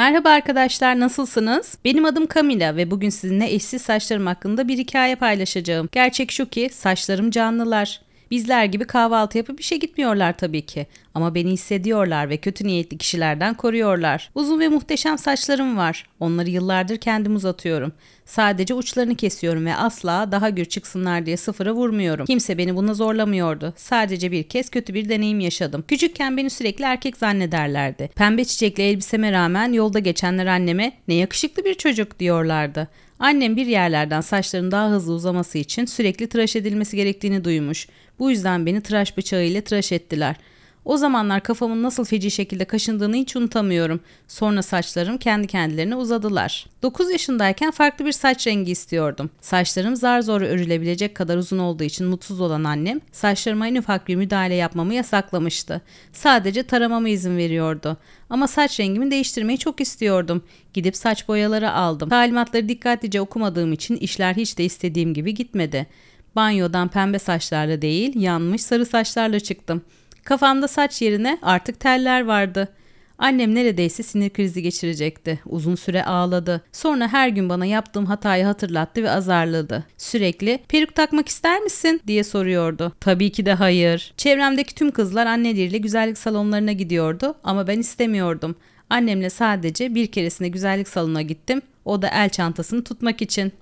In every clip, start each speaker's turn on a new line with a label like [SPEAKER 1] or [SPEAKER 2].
[SPEAKER 1] Merhaba arkadaşlar nasılsınız? Benim adım Camila ve bugün sizinle eşsiz saçlarım hakkında bir hikaye paylaşacağım. Gerçek şu ki saçlarım canlılar. Bizler gibi kahvaltı yapıp işe gitmiyorlar tabii ki. Ama beni hissediyorlar ve kötü niyetli kişilerden koruyorlar. Uzun ve muhteşem saçlarım var. Onları yıllardır kendim uzatıyorum. Sadece uçlarını kesiyorum ve asla daha gür çıksınlar diye sıfıra vurmuyorum. Kimse beni buna zorlamıyordu. Sadece bir kez kötü bir deneyim yaşadım. Küçükken beni sürekli erkek zannederlerdi. Pembe çiçekli elbiseme rağmen yolda geçenler anneme ne yakışıklı bir çocuk diyorlardı. Annem bir yerlerden saçların daha hızlı uzaması için sürekli tıraş edilmesi gerektiğini duymuş. Bu yüzden beni tıraş bıçağı ile tıraş ettiler.'' O zamanlar kafamın nasıl feci şekilde kaşındığını hiç unutamıyorum. Sonra saçlarım kendi kendilerine uzadılar. 9 yaşındayken farklı bir saç rengi istiyordum. Saçlarım zar zor örülebilecek kadar uzun olduğu için mutsuz olan annem saçlarıma en ufak bir müdahale yapmamı yasaklamıştı. Sadece taramama izin veriyordu. Ama saç rengimi değiştirmeyi çok istiyordum. Gidip saç boyaları aldım. Talimatları dikkatlice okumadığım için işler hiç de istediğim gibi gitmedi. Banyodan pembe saçlarla değil, yanmış sarı saçlarla çıktım. Kafamda saç yerine artık teller vardı. Annem neredeyse sinir krizi geçirecekti. Uzun süre ağladı. Sonra her gün bana yaptığım hatayı hatırlattı ve azarladı. Sürekli peruk takmak ister misin diye soruyordu. Tabii ki de hayır. Çevremdeki tüm kızlar anneleriyle güzellik salonlarına gidiyordu ama ben istemiyordum. Annemle sadece bir keresinde güzellik salonuna gittim. O da el çantasını tutmak için.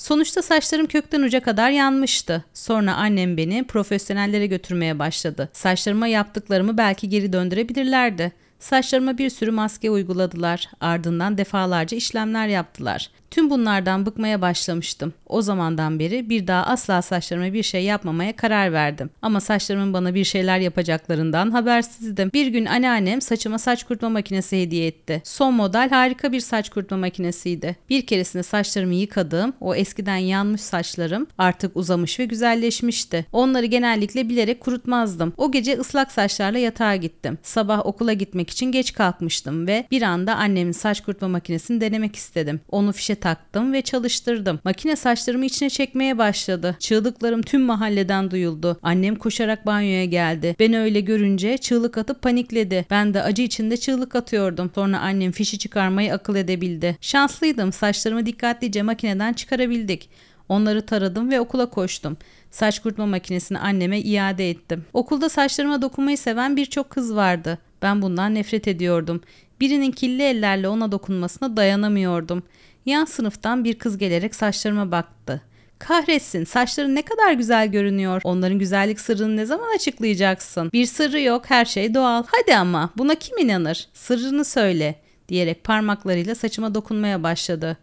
[SPEAKER 1] Sonuçta saçlarım kökten uca kadar yanmıştı. Sonra annem beni profesyonellere götürmeye başladı. Saçlarıma yaptıklarımı belki geri döndürebilirlerdi. Saçlarıma bir sürü maske uyguladılar. Ardından defalarca işlemler yaptılar. Tüm bunlardan bıkmaya başlamıştım. O zamandan beri bir daha asla saçlarıma bir şey yapmamaya karar verdim. Ama saçlarımın bana bir şeyler yapacaklarından habersizdim. Bir gün anneannem saçıma saç kurutma makinesi hediye etti. Son model harika bir saç kurutma makinesiydi. Bir keresinde saçlarımı yıkadığım O eskiden yanmış saçlarım artık uzamış ve güzelleşmişti. Onları genellikle bilerek kurutmazdım. O gece ıslak saçlarla yatağa gittim. Sabah okula gitmek için geç kalkmıştım ve bir anda annemin saç kurutma makinesini denemek istedim. Onu fişe taktım ve çalıştırdım. Makine saçlarımı içine çekmeye başladı. Çığlıklarım tüm mahalleden duyuldu. Annem koşarak banyoya geldi. Beni öyle görünce çığlık atıp panikledi. Ben de acı içinde çığlık atıyordum. Sonra annem fişi çıkarmayı akıl edebildi. Şanslıydım. Saçlarımı dikkatlice makineden çıkarabildik. Onları taradım ve okula koştum. Saç kurutma makinesini anneme iade ettim. Okulda saçlarıma dokunmayı seven birçok kız vardı. Ben bundan nefret ediyordum. Birinin kirli ellerle ona dokunmasına dayanamıyordum. Yan sınıftan bir kız gelerek saçlarıma baktı. Kahretsin saçların ne kadar güzel görünüyor. Onların güzellik sırrını ne zaman açıklayacaksın? Bir sırrı yok her şey doğal. Hadi ama buna kim inanır? Sırrını söyle diyerek parmaklarıyla saçıma dokunmaya başladı.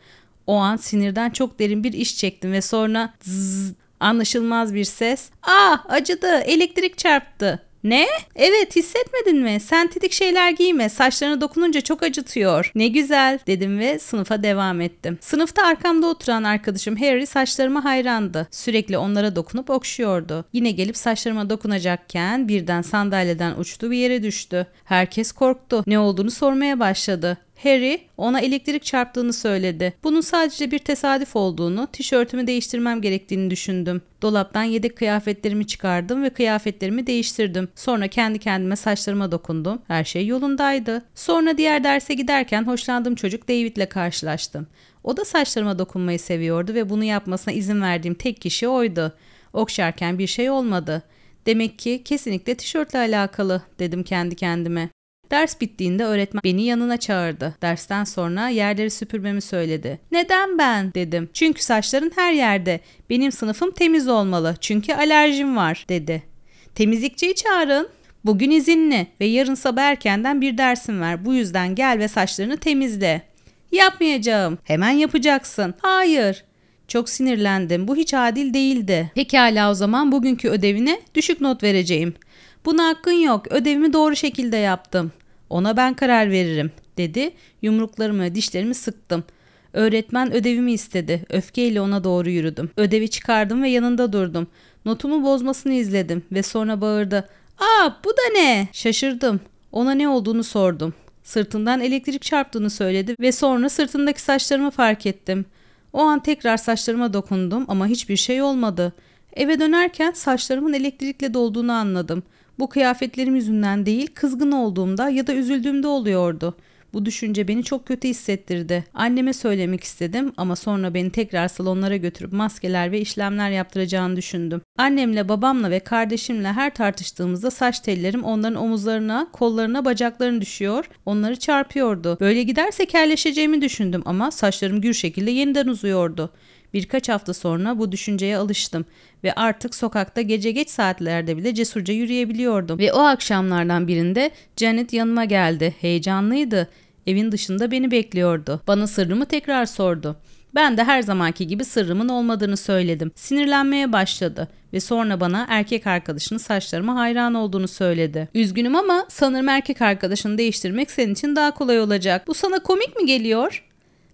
[SPEAKER 1] O an sinirden çok derin bir iş çektim ve sonra zzz anlaşılmaz bir ses. Ah acıdı elektrik çarptı ne? Evet hissetmedin mi? Sentetik şeyler giyme. Saçlarına dokununca çok acıtıyor. Ne güzel dedim ve sınıfa devam ettim. Sınıfta arkamda oturan arkadaşım Harry saçlarıma hayrandı. Sürekli onlara dokunup okşuyordu. Yine gelip saçlarıma dokunacakken birden sandalyeden uçtu bir yere düştü. Herkes korktu. Ne olduğunu sormaya başladı. Harry ona elektrik çarptığını söyledi. Bunun sadece bir tesadüf olduğunu, tişörtümü değiştirmem gerektiğini düşündüm. Dolaptan yedek kıyafetlerimi çıkardım ve kıyafetlerimi değiştirdim. Sonra kendi kendime saçlarıma dokundum. Her şey yolundaydı. Sonra diğer derse giderken hoşlandığım çocuk David'le karşılaştım. O da saçlarıma dokunmayı seviyordu ve bunu yapmasına izin verdiğim tek kişi oydu. Okşarken bir şey olmadı. Demek ki kesinlikle tişörtle alakalı dedim kendi kendime. Ders bittiğinde öğretmen beni yanına çağırdı. Dersten sonra yerleri süpürmemi söyledi. Neden ben dedim. Çünkü saçların her yerde. Benim sınıfım temiz olmalı çünkü alerjim var dedi. Temizlikçiyi çağırın. Bugün izinli ve yarın sabah erkenden bir dersin var. Bu yüzden gel ve saçlarını temizle. Yapmayacağım. Hemen yapacaksın. Hayır. Çok sinirlendim. Bu hiç adil değildi. Pekala o zaman bugünkü ödevine düşük not vereceğim. Buna hakkın yok. Ödevimi doğru şekilde yaptım. Ona ben karar veririm dedi. Yumruklarımı ve dişlerimi sıktım. Öğretmen ödevimi istedi. Öfkeyle ona doğru yürüdüm. Ödevi çıkardım ve yanında durdum. Notumu bozmasını izledim ve sonra bağırdı. Aa bu da ne? Şaşırdım. Ona ne olduğunu sordum. Sırtından elektrik çarptığını söyledi ve sonra sırtındaki saçlarımı fark ettim. O an tekrar saçlarıma dokundum ama hiçbir şey olmadı. Eve dönerken saçlarımın elektrikle dolduğunu anladım. Bu kıyafetlerim yüzünden değil, kızgın olduğumda ya da üzüldüğümde oluyordu. Bu düşünce beni çok kötü hissettirdi. Anneme söylemek istedim ama sonra beni tekrar salonlara götürüp maskeler ve işlemler yaptıracağını düşündüm. Annemle, babamla ve kardeşimle her tartıştığımızda saç tellerim onların omuzlarına, kollarına, bacaklarına düşüyor, onları çarpıyordu. Böyle giderse kelleşeceğimi düşündüm ama saçlarım gür şekilde yeniden uzuyordu. Birkaç hafta sonra bu düşünceye alıştım ve artık sokakta gece geç saatlerde bile cesurca yürüyebiliyordum. Ve o akşamlardan birinde Janet yanıma geldi. Heyecanlıydı. Evin dışında beni bekliyordu. Bana sırrımı tekrar sordu. Ben de her zamanki gibi sırrımın olmadığını söyledim. Sinirlenmeye başladı ve sonra bana erkek arkadaşının saçlarıma hayran olduğunu söyledi. Üzgünüm ama sanırım erkek arkadaşını değiştirmek senin için daha kolay olacak. Bu sana komik mi geliyor?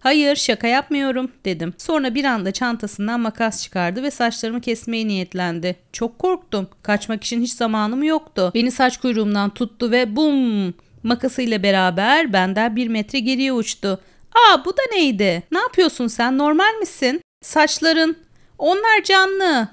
[SPEAKER 1] Hayır şaka yapmıyorum dedim. Sonra bir anda çantasından makas çıkardı ve saçlarımı kesmeye niyetlendi. Çok korktum. Kaçmak için hiç zamanım yoktu. Beni saç kuyruğumdan tuttu ve bum makasıyla beraber benden bir metre geriye uçtu. Aa bu da neydi? Ne yapıyorsun sen normal misin? Saçların. Onlar canlı.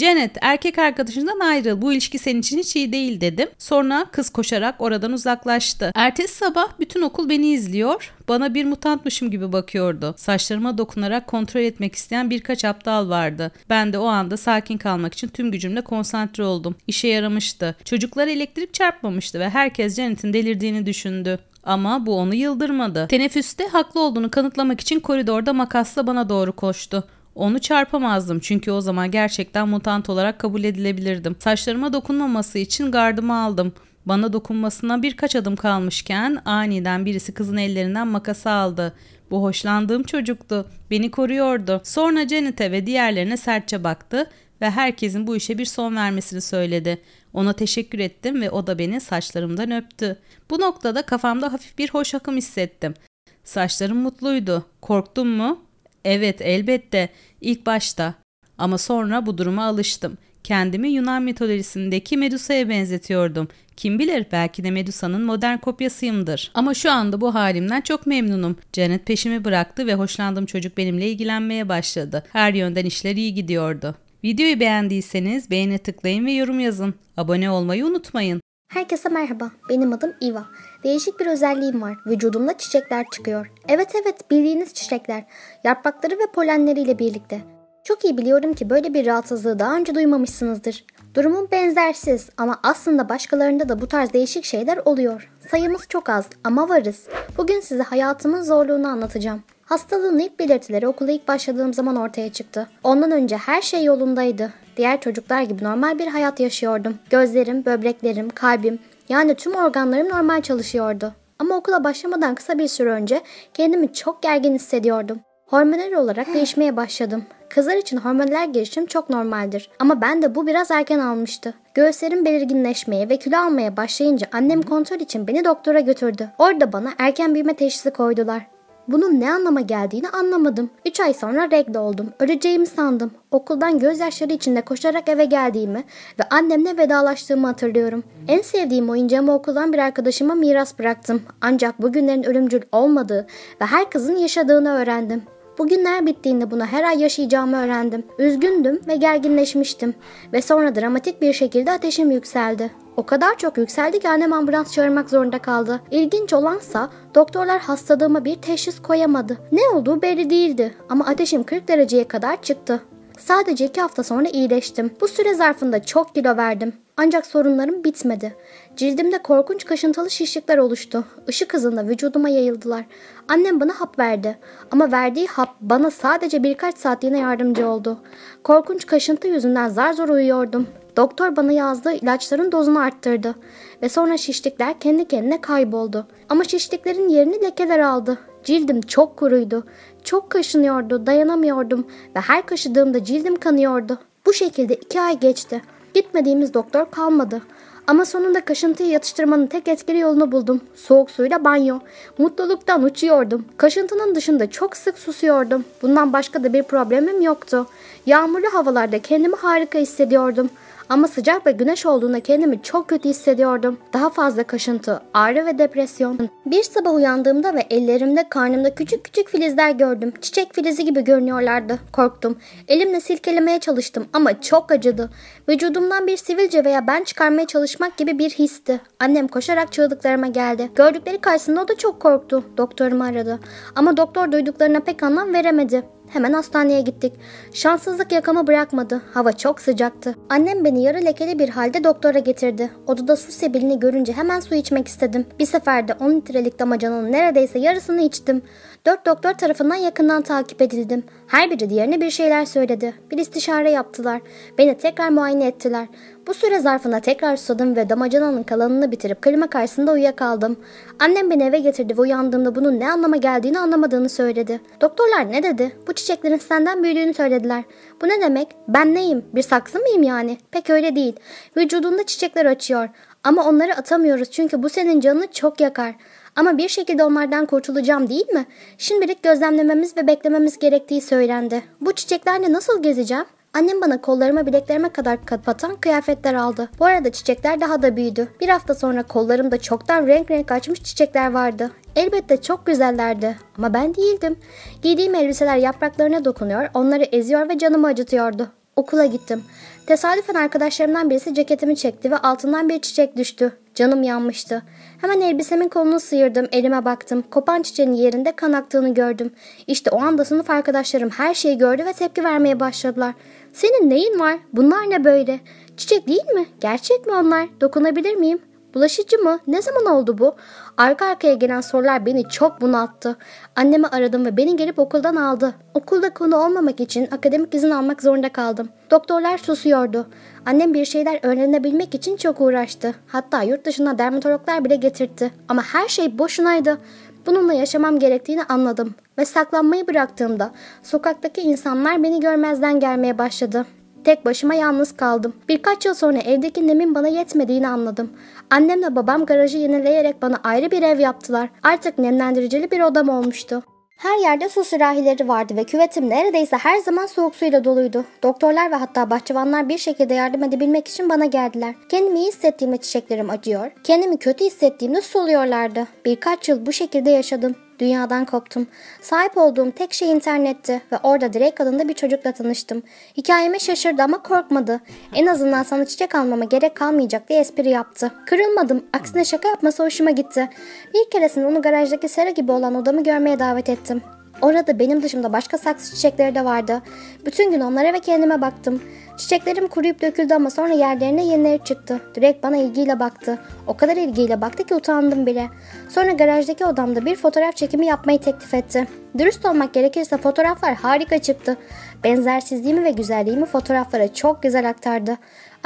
[SPEAKER 1] Janet erkek arkadaşından ayrıl bu ilişki senin için hiç iyi değil dedim. Sonra kız koşarak oradan uzaklaştı. Ertesi sabah bütün okul beni izliyor. Bana bir mutantmışım gibi bakıyordu. Saçlarıma dokunarak kontrol etmek isteyen birkaç aptal vardı. Ben de o anda sakin kalmak için tüm gücümle konsantre oldum. İşe yaramıştı. Çocuklara elektrik çarpmamıştı ve herkes Janet'in delirdiğini düşündü. Ama bu onu yıldırmadı. Teneffüste haklı olduğunu kanıtlamak için koridorda makasla bana doğru koştu. Onu çarpamazdım çünkü o zaman gerçekten mutant olarak kabul edilebilirdim. Saçlarıma dokunmaması için gardımı aldım. Bana dokunmasına birkaç adım kalmışken aniden birisi kızın ellerinden makası aldı. Bu hoşlandığım çocuktu. Beni koruyordu. Sonra Janet'e ve diğerlerine sertçe baktı ve herkesin bu işe bir son vermesini söyledi. Ona teşekkür ettim ve o da beni saçlarımdan öptü. Bu noktada kafamda hafif bir hoş akım hissettim. Saçlarım mutluydu. Korktum mu? Evet elbette ilk başta ama sonra bu duruma alıştım. Kendimi Yunan mitolojisindeki Medusa'ya benzetiyordum. Kim bilir belki de Medusa'nın modern kopyasıyımdır. Ama şu anda bu halimden çok memnunum. Janet peşimi bıraktı ve hoşlandığım çocuk benimle ilgilenmeye başladı. Her yönden işler iyi gidiyordu. Videoyu beğendiyseniz beğene tıklayın ve yorum yazın. Abone olmayı unutmayın.
[SPEAKER 2] Herkese merhaba. Benim adım Iva. Değişik bir özelliğim var. Vücudumda çiçekler çıkıyor. Evet evet bildiğiniz çiçekler. Yaprakları ve polenleriyle birlikte. Çok iyi biliyorum ki böyle bir rahatsızlığı daha önce duymamışsınızdır. Durumum benzersiz ama aslında başkalarında da bu tarz değişik şeyler oluyor. Sayımız çok az ama varız. Bugün size hayatımın zorluğunu anlatacağım. Hastalığın ilk belirtileri okula ilk başladığım zaman ortaya çıktı. Ondan önce her şey yolundaydı. Diğer çocuklar gibi normal bir hayat yaşıyordum. Gözlerim, böbreklerim, kalbim, yani tüm organlarım normal çalışıyordu. Ama okula başlamadan kısa bir süre önce kendimi çok gergin hissediyordum. Hormonal olarak değişmeye başladım. Kızlar için hormonal gelişim çok normaldir. Ama ben de bu biraz erken almıştı. Göğüslerim belirginleşmeye ve kilo almaya başlayınca annem kontrol için beni doktora götürdü. Orada bana erken büyüme teşhisi koydular. Bunun ne anlama geldiğini anlamadım. 3 ay sonra regle oldum. Öleceğimi sandım. Okuldan gözyaşları içinde koşarak eve geldiğimi ve annemle vedalaştığımı hatırlıyorum. En sevdiğim oyuncağımı okuldan bir arkadaşıma miras bıraktım. Ancak bugünlerin ölümcül olmadığı ve her kızın yaşadığını öğrendim. Bugünler bittiğinde bunu her ay yaşayacağımı öğrendim. Üzgündüm ve gerginleşmiştim. Ve sonra dramatik bir şekilde ateşim yükseldi. O kadar çok yükseldi ki annem ambulans çağırmak zorunda kaldı. İlginç olansa doktorlar hastalığıma bir teşhis koyamadı. Ne olduğu belli değildi ama ateşim 40 dereceye kadar çıktı. Sadece 2 hafta sonra iyileştim. Bu süre zarfında çok kilo verdim. Ancak sorunlarım bitmedi. Cildimde korkunç kaşıntılı şişlikler oluştu. Işık hızında vücuduma yayıldılar. Annem bana hap verdi. Ama verdiği hap bana sadece birkaç saatliğine yardımcı oldu. Korkunç kaşıntı yüzünden zar zor uyuyordum. Doktor bana yazdığı ilaçların dozunu arttırdı ve sonra şişlikler kendi kendine kayboldu. Ama şişliklerin yerini lekeler aldı. Cildim çok kuruydu. Çok kaşınıyordu, dayanamıyordum ve her kaşıdığımda cildim kanıyordu. Bu şekilde iki ay geçti. Gitmediğimiz doktor kalmadı. Ama sonunda kaşıntıyı yatıştırmanın tek etkili yolunu buldum. Soğuk suyla banyo. Mutluluktan uçuyordum. Kaşıntının dışında çok sık susuyordum. Bundan başka da bir problemim yoktu. Yağmurlu havalarda kendimi harika hissediyordum.'' Ama sıcak ve güneş olduğunda kendimi çok kötü hissediyordum. Daha fazla kaşıntı, ağrı ve depresyon. Bir sabah uyandığımda ve ellerimde karnımda küçük küçük filizler gördüm. Çiçek filizi gibi görünüyorlardı. Korktum. Elimle silkelemeye çalıştım ama çok acıdı. Vücudumdan bir sivilce veya ben çıkarmaya çalışmak gibi bir histi. Annem koşarak çığlıklarıma geldi. Gördükleri karşısında o da çok korktu. Doktorumu aradı. Ama doktor duyduklarına pek anlam veremedi. Hemen hastaneye gittik. Şanssızlık yakamı bırakmadı. Hava çok sıcaktı. Annem beni yarı lekeli bir halde doktora getirdi. Odada su sebilini görünce hemen su içmek istedim. Bir seferde 10 litrelik damacanın neredeyse yarısını içtim. Dört doktor tarafından yakından takip edildim. Her biri diğerine bir şeyler söyledi. Bir istişare yaptılar. Beni tekrar muayene ettiler. Bu süre zarfında tekrar susadım ve damacananın kalanını bitirip klima karşısında uyuyakaldım. Annem beni eve getirdi ve uyandığımda bunun ne anlama geldiğini anlamadığını söyledi. Doktorlar ne dedi? Bu çiçeklerin senden büyüdüğünü söylediler. Bu ne demek? Ben neyim? Bir saksı mıyım yani? Pek öyle değil. Vücudunda çiçekler açıyor. Ama onları atamıyoruz çünkü bu senin canını çok yakar. Ama bir şekilde onlardan kurtulacağım değil mi? Şimdilik gözlemlememiz ve beklememiz gerektiği söylendi. Bu çiçeklerle nasıl gezeceğim? Annem bana kollarıma bileklerime kadar kapatan kıyafetler aldı. Bu arada çiçekler daha da büyüdü. Bir hafta sonra kollarımda çoktan renk renk açmış çiçekler vardı. Elbette çok güzellerdi ama ben değildim. Giydiğim elbiseler yapraklarına dokunuyor, onları eziyor ve canımı acıtıyordu. Okula gittim. Tesadüfen arkadaşlarımdan birisi ceketimi çekti ve altından bir çiçek düştü. Canım yanmıştı. Hemen elbisemin kolunu sıyırdım, elime baktım. Kopan çiçeğin yerinde kan aktığını gördüm. İşte o anda sınıf arkadaşlarım her şeyi gördü ve tepki vermeye başladılar. Senin neyin var? Bunlar ne böyle? Çiçek değil mi? Gerçek mi onlar? Dokunabilir miyim?'' Bulaşıcı mı? Ne zaman oldu bu? Arka arkaya gelen sorular beni çok bunalttı. Annemi aradım ve beni gelip okuldan aldı. Okulda konu olmamak için akademik izin almak zorunda kaldım. Doktorlar susuyordu. Annem bir şeyler öğrenebilmek için çok uğraştı. Hatta yurt dışına dermatologlar bile getirtti. Ama her şey boşunaydı. Bununla yaşamam gerektiğini anladım ve saklanmayı bıraktığımda sokaktaki insanlar beni görmezden gelmeye başladı. Tek başıma yalnız kaldım. Birkaç yıl sonra evdeki nemin bana yetmediğini anladım. Annemle babam garajı yenileyerek bana ayrı bir ev yaptılar. Artık nemlendiricili bir odam olmuştu. Her yerde su sürahileri vardı ve küvetim neredeyse her zaman soğuk suyla doluydu. Doktorlar ve hatta bahçıvanlar bir şekilde yardım edebilmek için bana geldiler. Kendimi iyi hissettiğimde çiçeklerim acıyor, kendimi kötü hissettiğimde suluyorlardı. Birkaç yıl bu şekilde yaşadım. Dünyadan koptum. Sahip olduğum tek şey internetti ve orada Drake adında bir çocukla tanıştım. Hikayeme şaşırdı ama korkmadı. En azından sana çiçek almama gerek kalmayacak diye espri yaptı. Kırılmadım. Aksine şaka yapması hoşuma gitti. Bir keresinde onu garajdaki sera gibi olan odamı görmeye davet ettim. Orada benim dışımda başka saksı çiçekleri de vardı. Bütün gün onlara ve kendime baktım. Çiçeklerim kuruyup döküldü ama sonra yerlerine yenileri çıktı. Direkt bana ilgiyle baktı. O kadar ilgiyle baktı ki utandım bile. Sonra garajdaki odamda bir fotoğraf çekimi yapmayı teklif etti. Dürüst olmak gerekirse fotoğraflar harika çıktı. Benzersizliğimi ve güzelliğimi fotoğraflara çok güzel aktardı.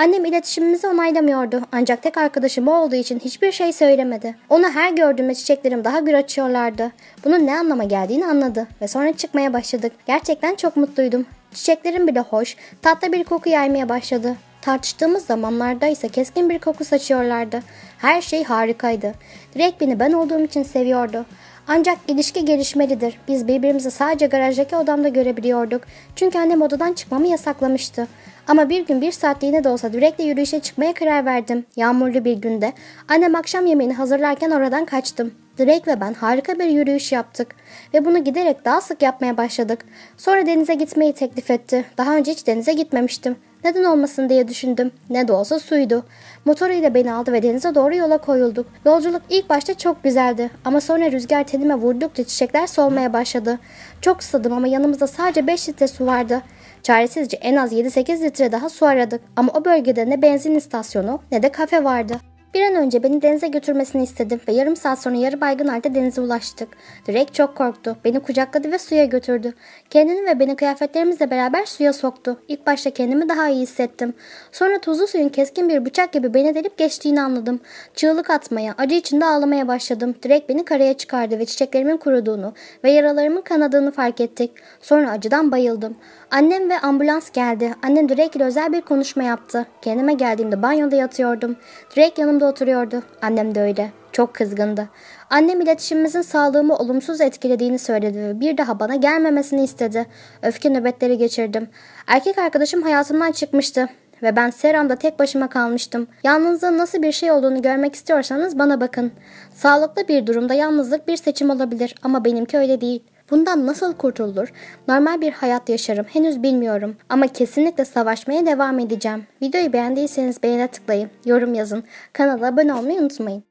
[SPEAKER 2] Annem iletişimimizi onaylamıyordu ancak tek arkadaşım o olduğu için hiçbir şey söylemedi. Onu her gördüğümde çiçeklerim daha gül açıyorlardı. Bunun ne anlama geldiğini anladı ve sonra çıkmaya başladık. Gerçekten çok mutluydum. Çiçeklerim bile hoş, tatlı bir koku yaymaya başladı. Tartıştığımız zamanlarda ise keskin bir koku saçıyorlardı. Her şey harikaydı. Direkt beni ben olduğum için seviyordu. Ancak ilişki gelişmelidir. Biz birbirimizi sadece garajdaki odamda görebiliyorduk. Çünkü annem odadan çıkmamı yasaklamıştı. Ama bir gün bir saatliğine de olsa direkle yürüyüşe çıkmaya karar verdim. Yağmurlu bir günde. Annem akşam yemeğini hazırlarken oradan kaçtım. Drake ve ben harika bir yürüyüş yaptık ve bunu giderek daha sık yapmaya başladık. Sonra denize gitmeyi teklif etti. Daha önce hiç denize gitmemiştim. Neden olmasın diye düşündüm. Ne de olsa suydu. Motoruyla beni aldı ve denize doğru yola koyulduk. Yolculuk ilk başta çok güzeldi ama sonra rüzgar tenime vurdukça çiçekler solmaya başladı. Çok ısladım ama yanımızda sadece 5 litre su vardı. Çaresizce en az 7-8 litre daha su aradık ama o bölgede ne benzin istasyonu ne de kafe vardı. Bir an önce beni denize götürmesini istedim ve yarım saat sonra yarı baygın halde denize ulaştık. Drake çok korktu. Beni kucakladı ve suya götürdü. Kendini ve beni kıyafetlerimizle beraber suya soktu. İlk başta kendimi daha iyi hissettim. Sonra tuzlu suyun keskin bir bıçak gibi beni delip geçtiğini anladım. Çığlık atmaya, acı içinde ağlamaya başladım. Drake beni karaya çıkardı ve çiçeklerimin kuruduğunu ve yaralarımın kanadığını fark ettik. Sonra acıdan bayıldım. Annem ve ambulans geldi. Annem Drake ile özel bir konuşma yaptı. Kendime geldiğimde banyoda yatıyordum. Drake yanımda oturuyordu. Annem de öyle. Çok kızgındı. Annem iletişimimizin sağlığımı olumsuz etkilediğini söyledi ve bir daha bana gelmemesini istedi. Öfke nöbetleri geçirdim. Erkek arkadaşım hayatımdan çıkmıştı ve ben seramda tek başıma kalmıştım. Yalnızlığın nasıl bir şey olduğunu görmek istiyorsanız bana bakın. Sağlıklı bir durumda yalnızlık bir seçim olabilir ama benimki öyle değil. Bundan nasıl kurtulur? Normal bir hayat yaşarım henüz bilmiyorum ama kesinlikle savaşmaya devam edeceğim. Videoyu beğendiyseniz beğene tıklayın, yorum yazın, kanala abone olmayı unutmayın.